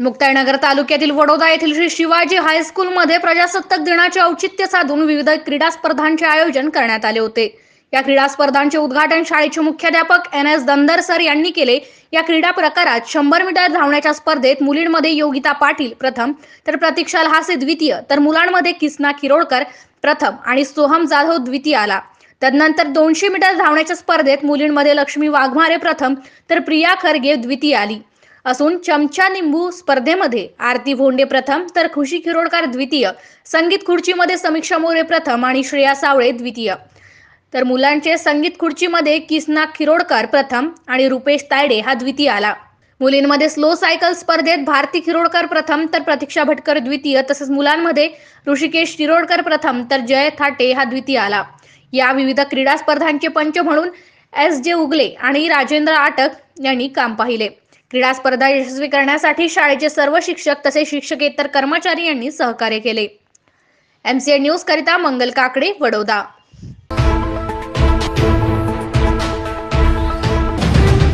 मुक्ताईनगर तालुक्यातील वडोदा येथील श्री शिवाजी हायस्कूलमध्ये प्रजासत्ताक दिनाचे औचित्य साधून विविध क्रीडा स्पर्धांचे आयोजन करण्यात आले होते या क्रीडा स्पर्धांचे उद्घाटन शाळेचे मुख्याध्यापक एन एस दंदर सर यांनी केले या क्रीडा प्रकारात शंभर मीटर धावण्याच्या स्पर्धेत मुलींमध्ये योगिता पाटील प्रथम तर प्रतीक्षा लहासे द्वितीय तर मुलांमध्ये किसना किरोडकर प्रथम आणि सोहम जाधव द्वितीय आला तदनंतर दोनशे मीटर धावण्याच्या स्पर्धेत मुलींमध्ये लक्ष्मी वाघमारे प्रथम तर प्रिया खरगे द्वितीय आली असून चमचा निंबू स्पर्धेमध्ये आरती भोंडे प्रथम तर खुशी खिरोडकर द्वितीय संगीत खुर्चीमध्ये समीक्षा मोरे प्रथम आणि श्रेया सावळे द्वितीय तर मुलांचे संगीत खुर्चीमध्ये किसना खिरोडकर प्रथम आणि रुपेश तायडे हा द्वितीय आला मुलींमध्ये स्लो सायकल स्पर्धेत भारती खिरोडकर प्रथम तर प्रतीक्षा भटकर द्वितीय तसंच मुलांमध्ये ऋषिकेश शिरोडकर प्रथम तर जय थाटे हा द्वितीय आला या विविध क्रीडा स्पर्धांचे पंच म्हणून एस जे उगले आणि राजेंद्र आटक यांनी काम पाहिले क्रीडा स्पर्धा यशस्वी करण्यासाठी शाळेचे सर्व शिक्षक तसेच शिक्षकेतर कर्मचारी यांनी सहकार्य केले एमसीए न्यूज करिता मंगल काकडे वडोदा